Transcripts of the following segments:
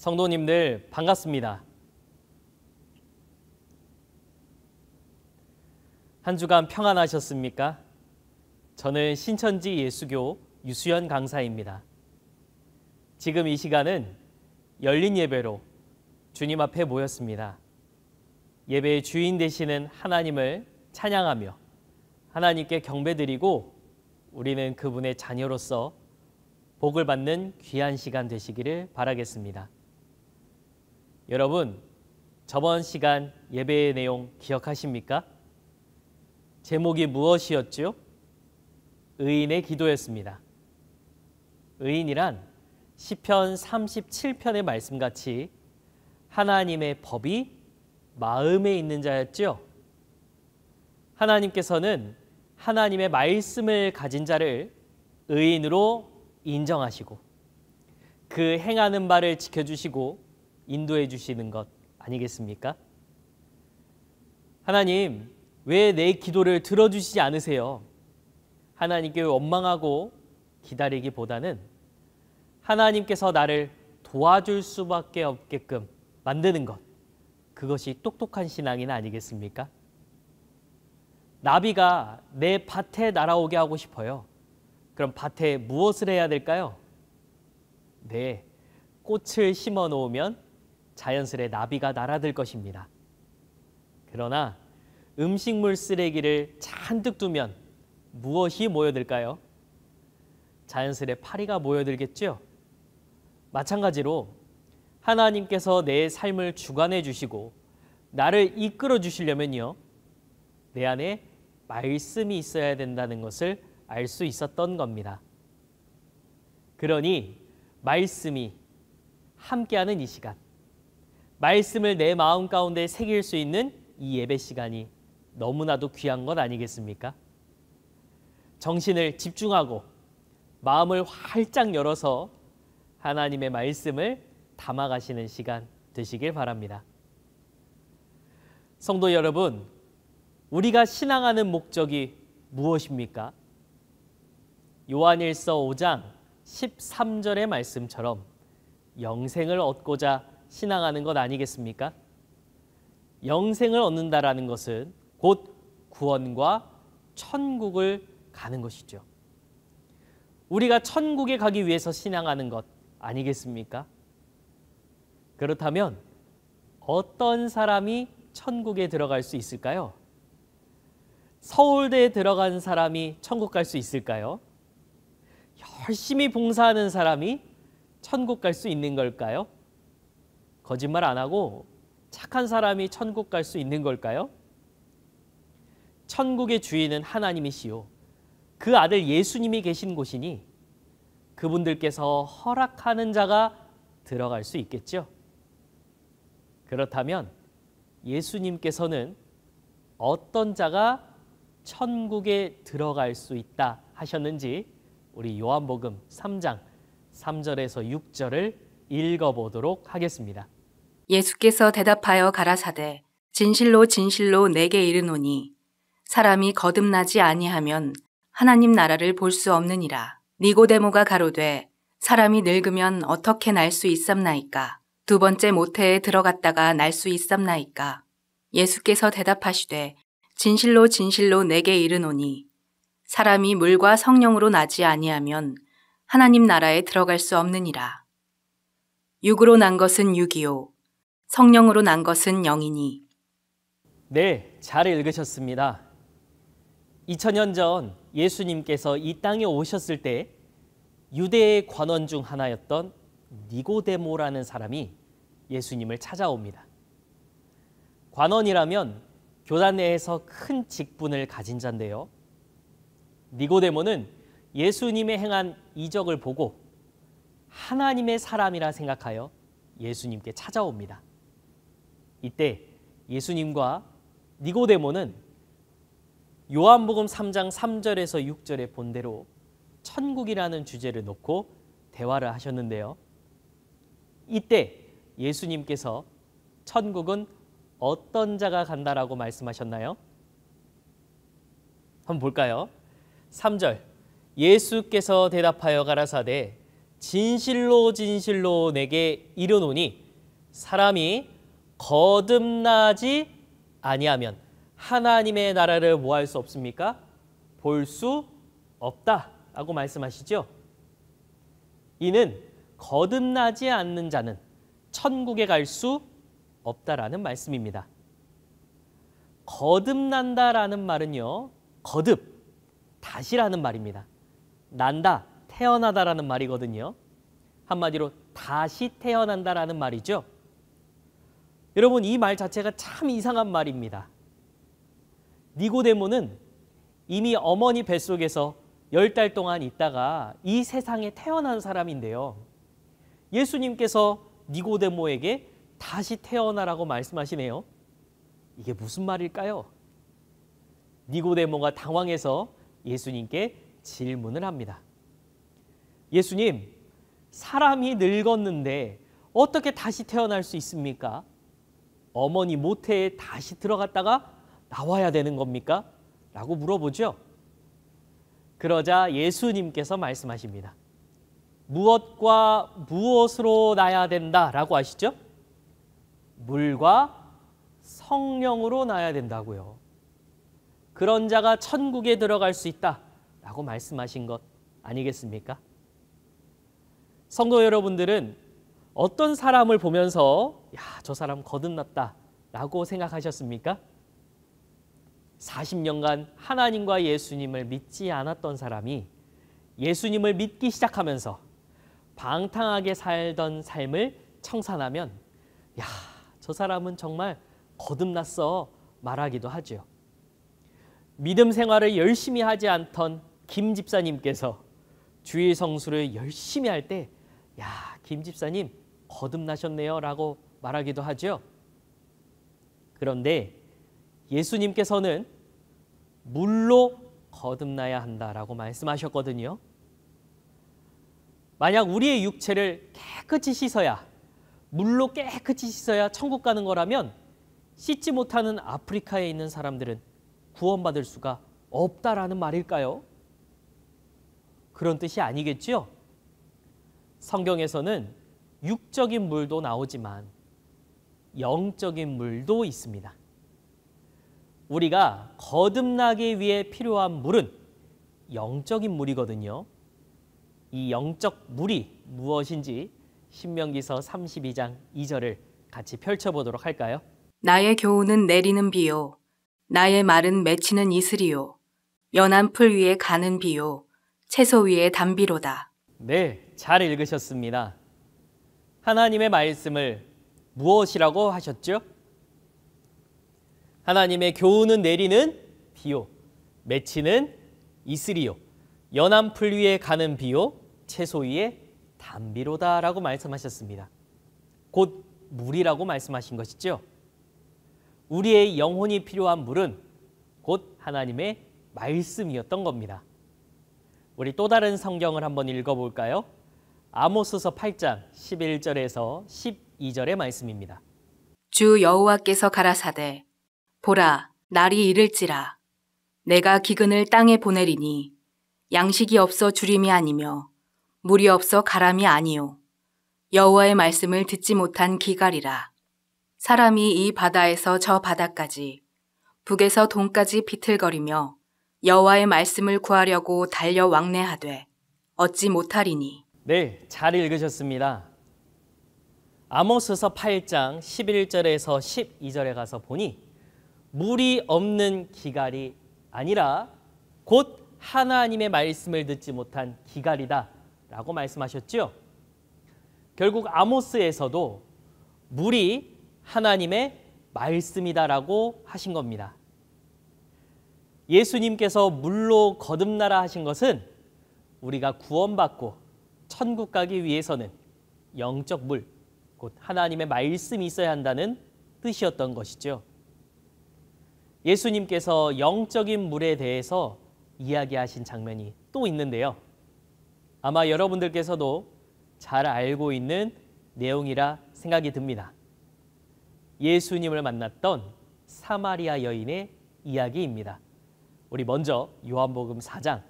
성도님들 반갑습니다. 한 주간 평안하셨습니까? 저는 신천지 예수교 유수연 강사입니다. 지금 이 시간은 열린 예배로 주님 앞에 모였습니다. 예배의 주인 되시는 하나님을 찬양하며 하나님께 경배드리고 우리는 그분의 자녀로서 복을 받는 귀한 시간 되시기를 바라겠습니다. 여러분, 저번 시간 예배의 내용 기억하십니까? 제목이 무엇이었지 의인의 기도였습니다. 의인이란 시편 37편의 말씀같이 하나님의 법이 마음에 있는 자였지 하나님께서는 하나님의 말씀을 가진 자를 의인으로 인정하시고 그 행하는 바를 지켜주시고 인도해 주시는 것 아니겠습니까? 하나님, 왜 내 기도를 들어주시지 않으세요? 하나님께 원망하고 기다리기보다는 하나님께서 나를 도와줄 수밖에 없게끔 만드는 것. 그것이 똑똑한 신앙인 아니겠습니까? 나비가 내 밭에 날아오게 하고 싶어요. 그럼 밭에 무엇을 해야 될까요? 네, 꽃을 심어 놓으면 자연스레 나비가 날아들 것입니다. 그러나 음식물 쓰레기를 잔뜩 두면 무엇이 모여들까요? 자연스레 파리가 모여들겠죠? 마찬가지로 하나님께서 내 삶을 주관해 주시고 나를 이끌어 주시려면요. 내 안에 말씀이 있어야 된다는 것을 알 수 있었던 겁니다. 그러니 말씀이 함께하는 이 시간 말씀을 내 마음 가운데 새길 수 있는 이 예배 시간이 너무나도 귀한 것 아니겠습니까? 정신을 집중하고 마음을 활짝 열어서 하나님의 말씀을 담아가시는 시간 되시길 바랍니다. 성도 여러분, 우리가 신앙하는 목적이 무엇입니까? 요한일서 5장 13절의 말씀처럼 영생을 얻고자 신앙하는 것 아니겠습니까? 영생을 얻는다라는 것은 곧 구원과 천국을 가는 것이죠. 우리가 천국에 가기 위해서 신앙하는 것 아니겠습니까? 그렇다면 어떤 사람이 천국에 들어갈 수 있을까요? 서울대에 들어간 사람이 천국 갈 수 있을까요? 열심히 봉사하는 사람이 천국 갈 수 있는 걸까요? 거짓말 안 하고 착한 사람이 천국 갈 수 있는 걸까요? 천국의 주인은 하나님이시요. 그 아들 예수님이 계신 곳이니 그분들께서 허락하는 자가 들어갈 수 있겠죠. 그렇다면 예수님께서는 어떤 자가 천국에 들어갈 수 있다 하셨는지 우리 요한복음 3장 3절에서 6절을 읽어보도록 하겠습니다. 예수께서 대답하여 가라사대 진실로 진실로 내게 이르노니 사람이 거듭나지 아니하면 하나님 나라를 볼 수 없느니라. 니고데모가 가로되 사람이 늙으면 어떻게 날 수 있삼나이까? 두 번째 모태에 들어갔다가 날 수 있삼나이까? 예수께서 대답하시되 진실로 진실로 내게 이르노니 사람이 물과 성령으로 나지 아니하면 하나님 나라에 들어갈 수 없느니라. 육으로 난 것은 육이요 성령으로 난 것은 영이니. 네, 잘 읽으셨습니다. 2000년 전 예수님께서 이 땅에 오셨을 때 유대의 관원 중 하나였던 니고데모라는 사람이 예수님을 찾아옵니다. 관원이라면 교단 내에서 큰 직분을 가진 자인데요. 니고데모는 예수님의 행한 이적을 보고 하나님의 사람이라 생각하여 예수님께 찾아옵니다. 이때 예수님과 니고데모는 요한복음 3장 3절에서 6절의 본대로 천국이라는 주제를 놓고 대화를 하셨는데요. 이때 예수님께서 천국은 어떤 자가 간다라고 말씀하셨나요? 한번 볼까요? 3절 예수께서 대답하여 가라사대 진실로 진실로 내게 이르노니 사람이 거듭나지 아니하면 하나님의 나라를 뭐할수 없습니까? 볼 수 없다라고 말씀하시죠. 이는 거듭나지 않는 자는 천국에 갈 수 없다라는 말씀입니다. 거듭난다라는 말은요. 거듭, 다시라는 말입니다. 난다, 태어나다라는 말이거든요. 한마디로 다시 태어난다라는 말이죠. 여러분 이 말 자체가 참 이상한 말입니다. 니고데모는 이미 어머니 뱃속에서 열 달 동안 있다가 이 세상에 태어난 사람인데요. 예수님께서 니고데모에게 다시 태어나라고 말씀하시네요. 이게 무슨 말일까요? 니고데모가 당황해서 예수님께 질문을 합니다. 예수님, 사람이 늙었는데 어떻게 다시 태어날 수 있습니까? 어머니 모태에 다시 들어갔다가 나와야 되는 겁니까? 라고 물어보죠. 그러자 예수님께서 말씀하십니다. 무엇과 무엇으로 나야 된다라고 아시죠? 물과 성령으로 나야 된다고요. 그런 자가 천국에 들어갈 수 있다라고 말씀하신 것 아니겠습니까? 성도 여러분들은 어떤 사람을 보면서 야, 저 사람 거듭났다라고 생각하셨습니까? 40년간 하나님과 예수님을 믿지 않았던 사람이 예수님을 믿기 시작하면서 방탕하게 살던 삶을 청산하면 야, 저 사람은 정말 거듭났어 말하기도 하죠. 믿음 생활을 열심히 하지 않던 김 집사님께서 주일 성수를 열심히 할 때 야, 김 집사님 거듭나셨네요 라고 말하기도 하죠. 그런데 예수님께서는 물로 거듭나야 한다라고 말씀하셨거든요. 만약 우리의 육체를 깨끗이 씻어야 물로 깨끗이 씻어야 천국 가는 거라면 씻지 못하는 아프리카에 있는 사람들은 구원받을 수가 없다라는 말일까요? 그런 뜻이 아니겠지 성경에서는 육적인 물도 나오지만 영적인 물도 있습니다. 우리가 거듭나기 위해 필요한 물은 영적인 물이거든요. 이 영적 물이 무엇인지 신명기서 32장 2절을 같이 펼쳐보도록 할까요? 나의 교훈은 내리는 비요. 나의 말은 맺히는 이슬이요. 연한 풀 위에 가는 비요. 채소 위에 담비로다. 네, 잘 읽으셨습니다. 하나님의 말씀을 무엇이라고 하셨죠? 하나님의 교훈은 내리는 비요, 맺히는 이슬이요, 연한 풀 위에 가는 비요, 채소 위에 담비로다라고 말씀하셨습니다. 곧 물이라고 말씀하신 것이죠. 우리의 영혼이 필요한 물은 곧 하나님의 말씀이었던 겁니다. 우리 또 다른 성경을 한번 읽어볼까요? 아모스서 8장 11절에서 12절의 말씀입니다. 주 여호와께서 가라사대 보라 날이 이를지라 내가 기근을 땅에 보내리니 양식이 없어 주림이 아니며 물이 없어 가람이 아니요 여호와의 말씀을 듣지 못한 기갈이라 사람이 이 바다에서 저 바다까지 북에서 동까지 비틀거리며 여호와의 말씀을 구하려고 달려 왕래하되 어찌 못하리니 네, 잘 읽으셨습니다. 아모스서 8장 11절에서 12절에 가서 보니 물이 없는 기갈이 아니라 곧 하나님의 말씀을 듣지 못한 기갈이다 라고 말씀하셨죠. 결국 아모스에서도 물이 하나님의 말씀이다 라고 하신 겁니다. 예수님께서 물로 거듭나라 하신 것은 우리가 구원받고 천국 가기 위해서는 영적 물, 곧 하나님의 말씀이 있어야 한다는 뜻이었던 것이죠. 예수님께서 영적인 물에 대해서 이야기하신 장면이 또 있는데요. 아마 여러분들께서도 잘 알고 있는 내용이라 생각이 듭니다. 예수님을 만났던 사마리아 여인의 이야기입니다. 우리 먼저 요한복음 4장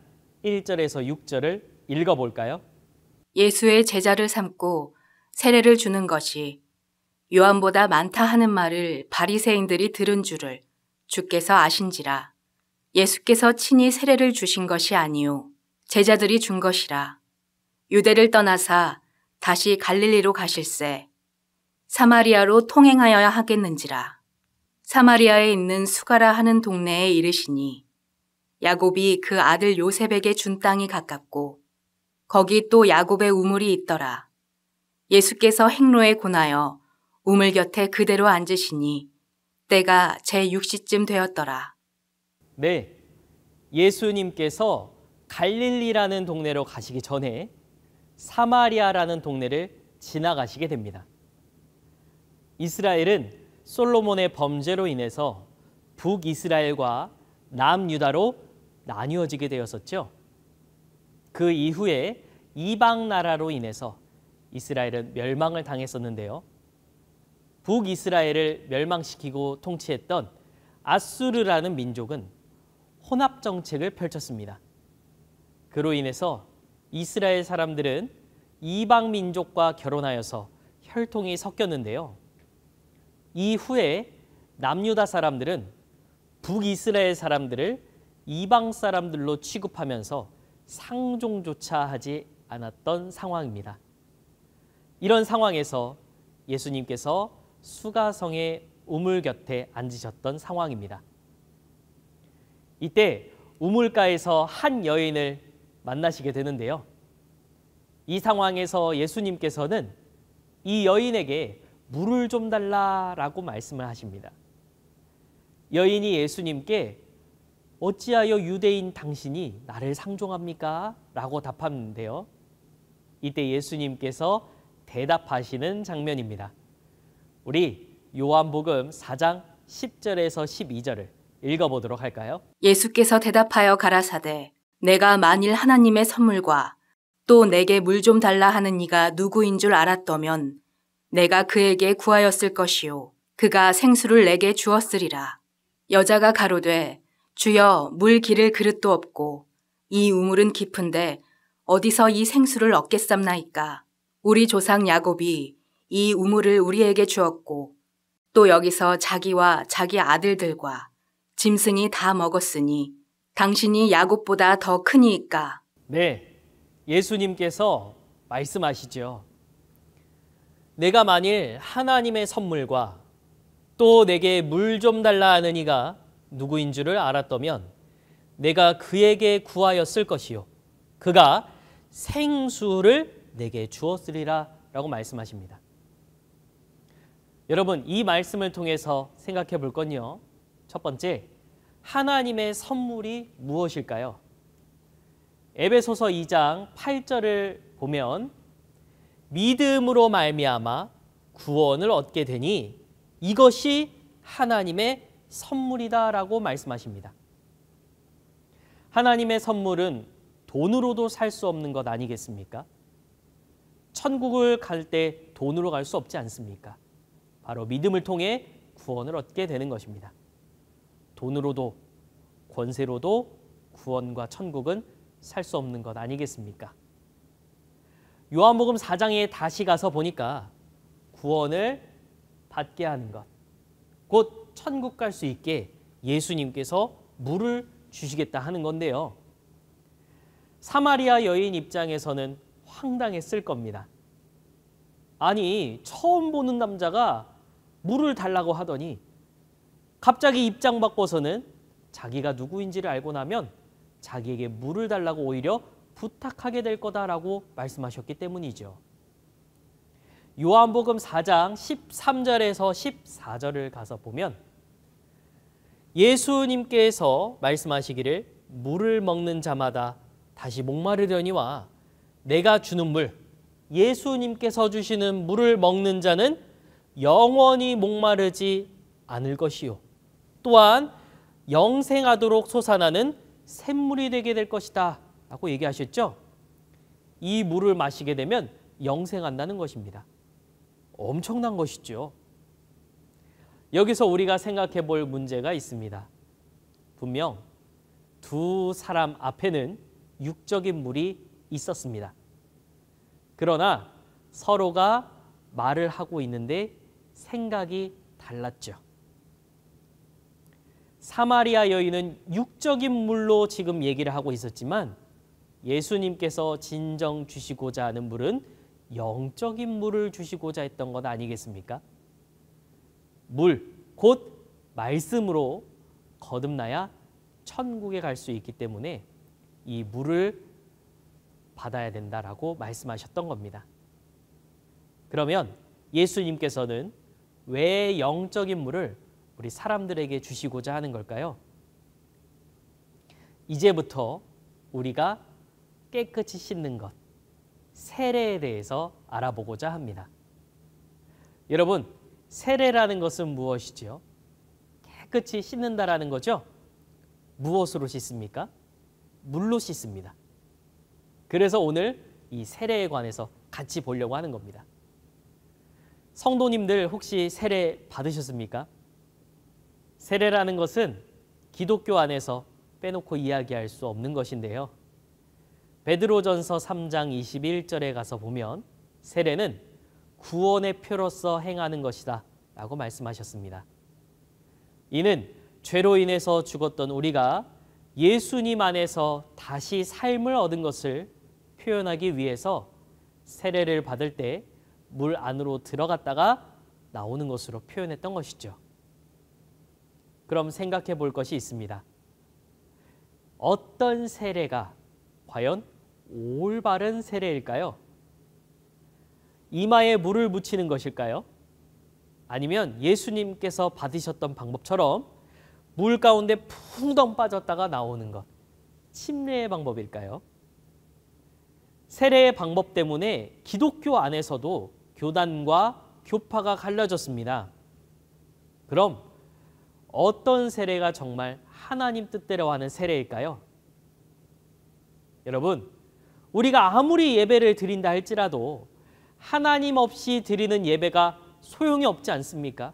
1절에서 6절을 읽어볼까요? 예수의 제자를 삼고 세례를 주는 것이 요한보다 많다 하는 말을 바리새인들이 들은 줄을 주께서 아신지라 예수께서 친히 세례를 주신 것이 아니요 제자들이 준 것이라 유대를 떠나사 다시 갈릴리로 가실세 사마리아로 통행하여야 하겠는지라 사마리아에 있는 수가라 하는 동네에 이르시니 야곱이 그 아들 요셉에게 준 땅이 가깝고 거기 또 야곱의 우물이 있더라. 예수께서 행로에 고나여 우물 곁에 그대로 앉으시니 때가 제6시쯤 되었더라. 네, 예수님께서 갈릴리라는 동네로 가시기 전에 사마리아라는 동네를 지나가시게 됩니다. 이스라엘은 솔로몬의 범죄로 인해서 북이스라엘과 남유다로 나뉘어지게 되었었죠. 그 이후에 이방 나라로 인해서 이스라엘은 멸망을 당했었는데요. 북이스라엘을 멸망시키고 통치했던 아수르라는 민족은 혼합 정책을 펼쳤습니다. 그로 인해서 이스라엘 사람들은 이방 민족과 결혼하여서 혈통이 섞였는데요. 이후에 남유다 사람들은 북이스라엘 사람들을 이방 사람들로 취급하면서 상종조차 하지 않았던 상황입니다. 이런 상황에서 예수님께서 수가성의 우물 곁에 앉으셨던 상황입니다. 이때 우물가에서 한 여인을 만나시게 되는데요. 이 상황에서 예수님께서는 이 여인에게 물을 좀 달라라고 말씀을 하십니다. 여인이 예수님께 어찌하여 유대인 당신이 나를 상종합니까? 라고 답하는데요. 이때 예수님께서 대답하시는 장면입니다. 우리 요한복음 4장 10절에서 12절을 읽어보도록 할까요? 예수께서 대답하여 가라사대 내가 만일 하나님의 선물과 또 내게 물 좀 달라 하는 이가 누구인 줄 알았더면 내가 그에게 구하였을 것이요 그가 생수를 내게 주었으리라 여자가 가로되 주여 물 기를 그릇도 없고 이 우물은 깊은데 어디서 이 생수를 얻겠삼나이까. 우리 조상 야곱이 이 우물을 우리에게 주었고 또 여기서 자기와 자기 아들들과 짐승이 다 먹었으니 당신이 야곱보다 더 크니까. 네, 예수님께서 말씀하시죠. 내가 만일 하나님의 선물과 또 내게 물 좀 달라 하는 이가 누구인 줄을 알았더면 내가 그에게 구하였을 것이요 그가 생수를 내게 주었으리라 라고 말씀하십니다. 여러분 이 말씀을 통해서 생각해 볼 건요. 첫 번째 하나님의 선물이 무엇일까요? 에베소서 2장 8절을 보면 믿음으로 말미암아 구원을 얻게 되니 이것이 하나님의 선물이다라고 말씀하십니다. 하나님의 선물은 돈으로도 살 수 없는 것 아니겠습니까? 천국을 갈 때 돈으로 갈 수 없지 않습니까? 바로 믿음을 통해 구원을 얻게 되는 것입니다. 돈으로도 권세로도 구원과 천국은 살 수 없는 것 아니겠습니까? 요한복음 4장에 다시 가서 보니까 구원을 받게 하는 것, 곧 천국 갈 수 있게 예수님께서 물을 주시겠다 하는 건데요. 사마리아 여인 입장에서는 황당했을 겁니다. 아니, 처음 보는 남자가 물을 달라고 하더니 갑자기 입장 바꿔서는 자기가 누구인지를 알고 나면 자기에게 물을 달라고 오히려 부탁하게 될 거다라고 말씀하셨기 때문이죠. 요한복음 4장 13절에서 14절을 가서 보면 예수님께서 말씀하시기를 물을 먹는 자마다 다시 목마르려니와 내가 주는 물, 예수님께서 주시는 물을 먹는 자는 영원히 목마르지 않을 것이요. 또한 영생하도록 솟아나는 샘물이 되게 될 것이다. 라고 얘기하셨죠. 이 물을 마시게 되면 영생한다는 것입니다. 엄청난 것이죠. 여기서 우리가 생각해 볼 문제가 있습니다. 분명 두 사람 앞에는 육적인 물이 있었습니다. 그러나 서로가 말을 하고 있는데 생각이 달랐죠. 사마리아 여인은 육적인 물로 지금 얘기를 하고 있었지만 예수님께서 진정 주시고자 하는 물은 영적인 물을 주시고자 했던 것 아니겠습니까? 물, 곧 말씀으로 거듭나야 천국에 갈 수 있기 때문에 이 물을 받아야 된다라고 말씀하셨던 겁니다. 그러면 예수님께서는 왜 영적인 물을 우리 사람들에게 주시고자 하는 걸까요? 이제부터 우리가 깨끗이 씻는 것, 세례에 대해서 알아보고자 합니다. 여러분, 세례라는 것은 무엇이지요? 깨끗이 씻는다라는 거죠. 무엇으로 씻습니까? 물로 씻습니다. 그래서 오늘 이 세례에 관해서 같이 보려고 하는 겁니다. 성도님들 혹시 세례 받으셨습니까? 세례라는 것은 기독교 안에서 빼놓고 이야기할 수 없는 것인데요. 베드로전서 3장 21절에 가서 보면 세례는 구원의 표로서 행하는 것이다 라고 말씀하셨습니다. 이는 죄로 인해서 죽었던 우리가 예수님 안에서 다시 삶을 얻은 것을 표현하기 위해서 세례를 받을 때 물 안으로 들어갔다가 나오는 것으로 표현했던 것이죠. 그럼 생각해 볼 것이 있습니다. 어떤 세례가 과연 올바른 세례일까요? 이마에 물을 묻히는 것일까요? 아니면 예수님께서 받으셨던 방법처럼 물 가운데 풍덩 빠졌다가 나오는 것. 침례의 방법일까요? 세례의 방법 때문에 기독교 안에서도 교단과 교파가 갈라졌습니다. 그럼 어떤 세례가 정말 하나님 뜻대로 하는 세례일까요? 여러분, 우리가 아무리 예배를 드린다 할지라도 하나님 없이 드리는 예배가 소용이 없지 않습니까?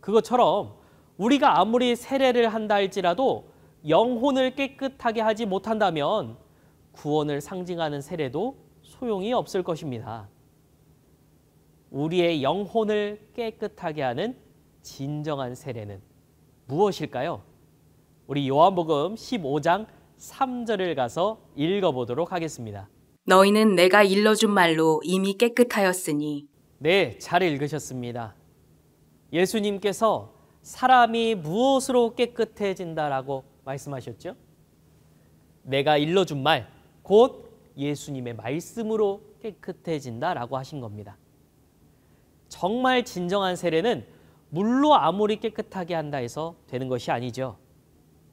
그것처럼 우리가 아무리 세례를 한다 할지라도 영혼을 깨끗하게 하지 못한다면 구원을 상징하는 세례도 소용이 없을 것입니다. 우리의 영혼을 깨끗하게 하는 진정한 세례는 무엇일까요? 우리 요한복음 15장 3절을 가서 읽어보도록 하겠습니다. 너희는 내가 일러준 말로 이미 깨끗하였으니. 네, 잘 읽으셨습니다. 예수님께서 사람이 무엇으로 깨끗해진다라고 말씀하셨죠? 내가 일러준 말, 곧 예수님의 말씀으로 깨끗해진다라고 하신 겁니다. 정말 진정한 세례는 물로 아무리 깨끗하게 한다 해서 되는 것이 아니죠.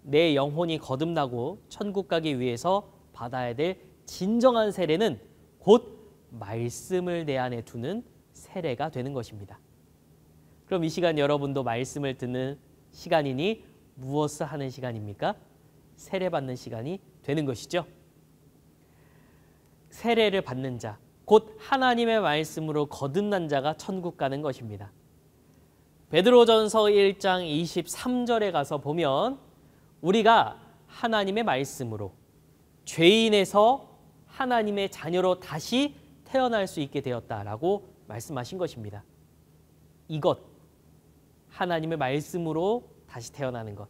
내 영혼이 거듭나고 천국 가기 위해서 받아야 될 진정한 세례는 곧 말씀을 내 안에 두는 세례가 되는 것입니다. 그럼 이 시간 여러분도 말씀을 듣는 시간이니 무엇을 하는 시간입니까? 세례받는 시간이 되는 것이죠. 세례를 받는 자, 곧 하나님의 말씀으로 거듭난 자가 천국 가는 것입니다. 베드로전서 1장 23절에 가서 보면 우리가 하나님의 말씀으로 죄인에서 하나님의 자녀로 다시 태어날 수 있게 되었다라고 말씀하신 것입니다. 이것 하나님의 말씀으로 다시 태어나는 것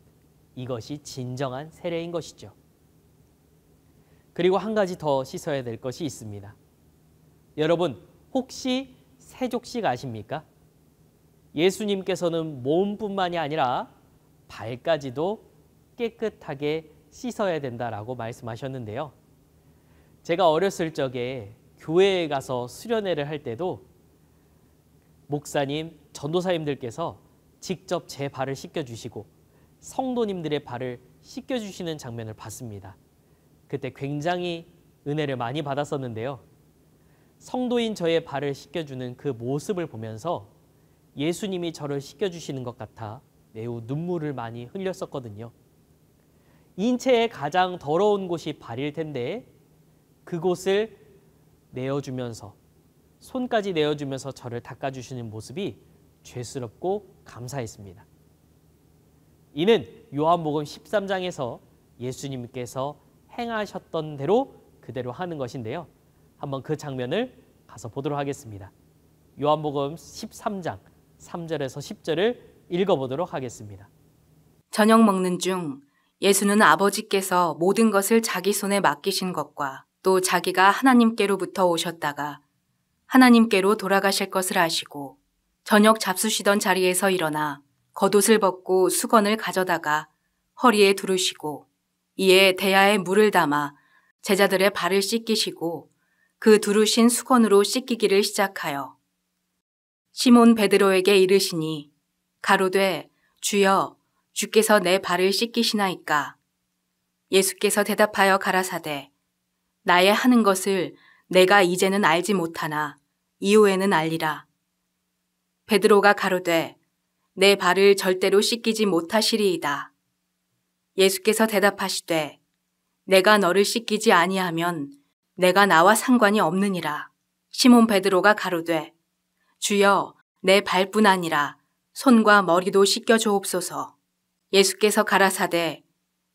이것이 진정한 세례인 것이죠. 그리고 한 가지 더 씻어야 될 것이 있습니다. 여러분 혹시 세족식 아십니까? 예수님께서는 몸뿐만이 아니라 발까지도 깨끗하게 씻어야 된다라고 말씀하셨는데요. 제가 어렸을 적에 교회에 가서 수련회를 할 때도 목사님, 전도사님들께서 직접 제 발을 씻겨주시고 성도님들의 발을 씻겨주시는 장면을 봤습니다. 그때 굉장히 은혜를 많이 받았었는데요. 성도인 저의 발을 씻겨주는 그 모습을 보면서 예수님이 저를 씻겨주시는 것 같아 매우 눈물을 많이 흘렸었거든요. 인체의 가장 더러운 곳이 발일 텐데 그곳을 내어주면서 손까지 내어주면서 저를 닦아주시는 모습이 죄스럽고 감사했습니다. 이는 요한복음 13장에서 예수님께서 행하셨던 대로 그대로 하는 것인데요. 한번 그 장면을 가서 보도록 하겠습니다. 요한복음 13장 3절에서 10절을 읽어보도록 하겠습니다. 저녁 먹는 중 예수는 아버지께서 모든 것을 자기 손에 맡기신 것과 또 자기가 하나님께로부터 오셨다가 하나님께로 돌아가실 것을 아시고 저녁 잡수시던 자리에서 일어나 겉옷을 벗고 수건을 가져다가 허리에 두르시고 이에 대야에 물을 담아 제자들의 발을 씻기시고 그 두르신 수건으로 씻기기를 시작하여 시몬 베드로에게 이르시니 가로되 주여 주께서 내 발을 씻기시나이까 예수께서 대답하여 가라사대 나의 하는 것을 내가 이제는 알지 못하나 이후에는 알리라. 베드로가 가로되 내 발을 절대로 씻기지 못하시리이다. 예수께서 대답하시되 내가 너를 씻기지 아니하면 내가 나와 상관이 없느니라. 시몬 베드로가 가로되 주여 내 발뿐 아니라 손과 머리도 씻겨 주옵소서. 예수께서 가라사대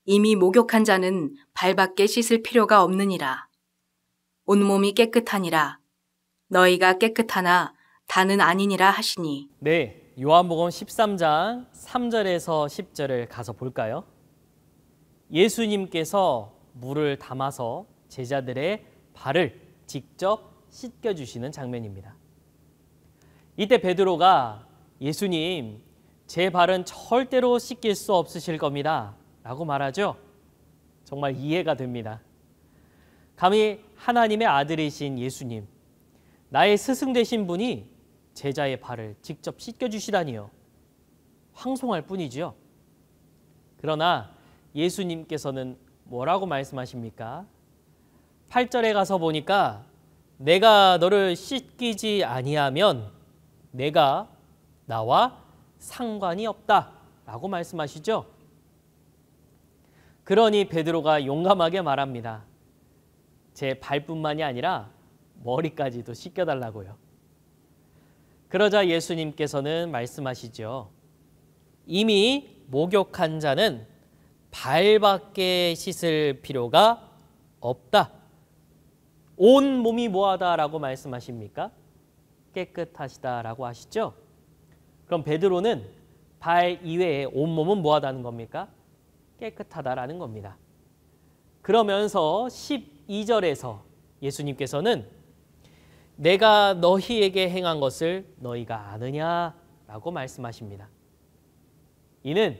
이미 목욕한 자는 발밖에 씻을 필요가 없느니라. 온몸이 깨끗하니라. 너희가 깨끗하나 다는 아니니라 하시니. 네, 요한복음 13장 3절에서 10절을 가서 볼까요? 예수님께서 물을 담아서 제자들의 발을 직접 씻겨 주시는 장면입니다. 이때 베드로가 예수님, 제 발은 절대로 씻길 수 없으실 겁니다. 라고 말하죠. 정말 이해가 됩니다. 감히 하나님의 아들이신 예수님, 나의 스승 되신 분이 제자의 발을 직접 씻겨주시다니요. 황송할 뿐이지요. 그러나 예수님께서는 뭐라고 말씀하십니까? 8절에 가서 보니까 내가 너를 씻기지 아니하면 내가 나와 상관이 없다 라고 말씀하시죠. 그러니 베드로가 용감하게 말합니다. 제 발뿐만이 아니라 머리까지도 씻겨달라고요. 그러자 예수님께서는 말씀하시죠. 이미 목욕한 자는 발밖에 씻을 필요가 없다. 온 몸이 뭐하다라고 말씀하십니까? 깨끗하시다라고 하시죠. 그럼 베드로는 발 이외에 온 몸은 뭐하다는 겁니까? 깨끗하다라는 겁니다. 그러면서 12절에서 예수님께서는 내가 너희에게 행한 것을 너희가 아느냐라고 말씀하십니다. 이는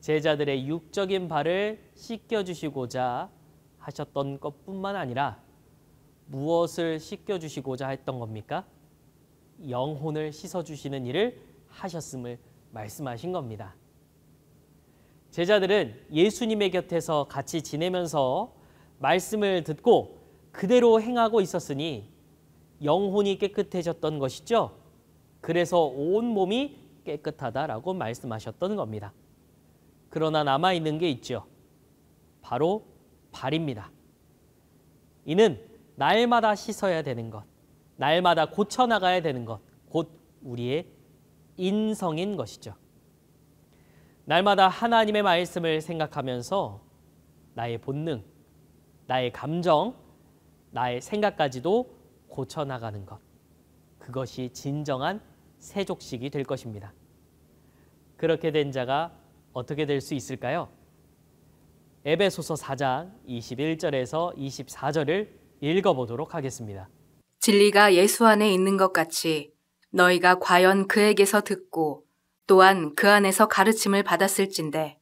제자들의 육적인 발을 씻겨주시고자 하셨던 것뿐만 아니라 무엇을 씻겨주시고자 했던 겁니까? 영혼을 씻어주시는 일을 하셨음을 말씀하신 겁니다. 제자들은 예수님의 곁에서 같이 지내면서 말씀을 듣고 그대로 행하고 있었으니 영혼이 깨끗해졌던 것이죠. 그래서 온 몸이 깨끗하다라고 말씀하셨던 겁니다. 그러나 남아 있는 게 있죠. 바로 발입니다. 이는 날마다 씻어야 되는 것, 날마다 고쳐 나가야 되는 것, 곧 우리의 인성인 것이죠. 날마다 하나님의 말씀을 생각하면서 나의 본능, 나의 감정, 나의 생각까지도 고쳐나가는 것. 그것이 진정한 세족식이 될 것입니다. 그렇게 된 자가 어떻게 될 수 있을까요? 에베소서 4장 21절에서 24절을 읽어보도록 하겠습니다. 진리가 예수 안에 있는 것 같이 너희가 과연 그에게서 듣고 또한 그 안에서 가르침을 받았을진데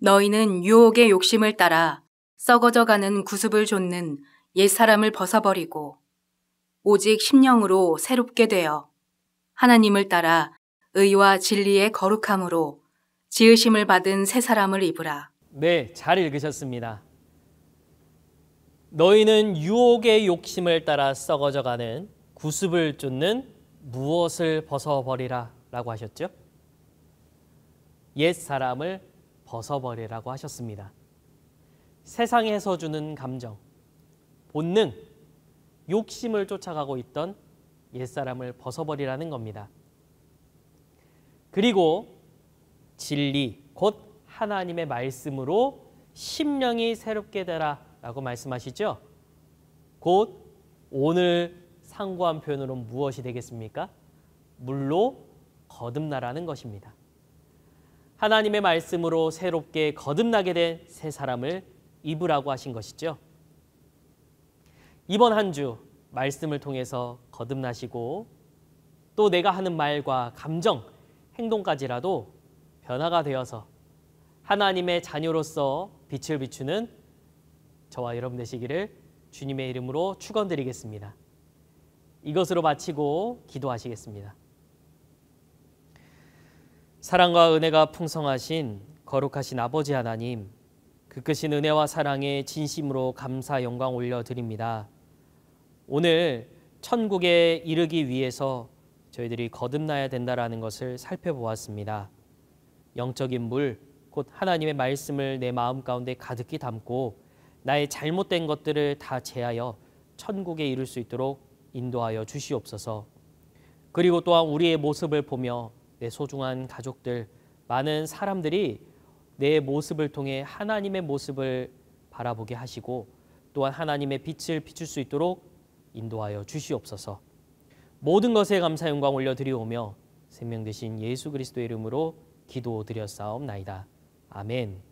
너희는 유혹의 욕심을 따라 썩어져 가는 구습을 좇는 옛 사람을 벗어버리고 오직 심령으로 새롭게 되어 하나님을 따라 의와 진리의 거룩함으로 지으심을 받은 새 사람을 입으라. 네, 잘 읽으셨습니다. 너희는 유혹의 욕심을 따라 썩어져 가는 구습을 쫓는 무엇을 벗어버리라 라고 하셨죠? 옛 사람을 벗어버리라고 하셨습니다. 세상에서 주는 감정, 본능, 욕심을 쫓아가고 있던 옛 사람을 벗어버리라는 겁니다. 그리고 진리, 곧 하나님의 말씀으로 심령이 새롭게 되라 라고 말씀하시죠. 곧 오늘 상고한 표현으로 무엇이 되겠습니까? 물로 거듭나라는 것입니다. 하나님의 말씀으로 새롭게 거듭나게 된세 사람을 입으라고 하신 것이죠. 이번 한 주 말씀을 통해서 거듭나시고 또 내가 하는 말과 감정, 행동까지라도 변화가 되어서 하나님의 자녀로서 빛을 비추는 저와 여러분 되시기를 주님의 이름으로 축원드리겠습니다. 이것으로 마치고 기도하시겠습니다. 사랑과 은혜가 풍성하신 거룩하신 아버지 하나님, 그 끝인 은혜와 사랑에 진심으로 감사 영광 올려드립니다. 오늘 천국에 이르기 위해서 저희들이 거듭나야 된다라는 것을 살펴보았습니다. 영적인 물, 곧 하나님의 말씀을 내 마음 가운데 가득히 담고 나의 잘못된 것들을 다 제하여 천국에 이룰 수 있도록 인도하여 주시옵소서. 그리고 또한 우리의 모습을 보며 내 소중한 가족들, 많은 사람들이 내 모습을 통해 하나님의 모습을 바라보게 하시고 또한 하나님의 빛을 비출 수 있도록 인도하여 주시옵소서. 모든 것에 감사 영광 올려드리오며 생명 되신 예수 그리스도의 이름으로 기도드렸사옵나이다. 아멘.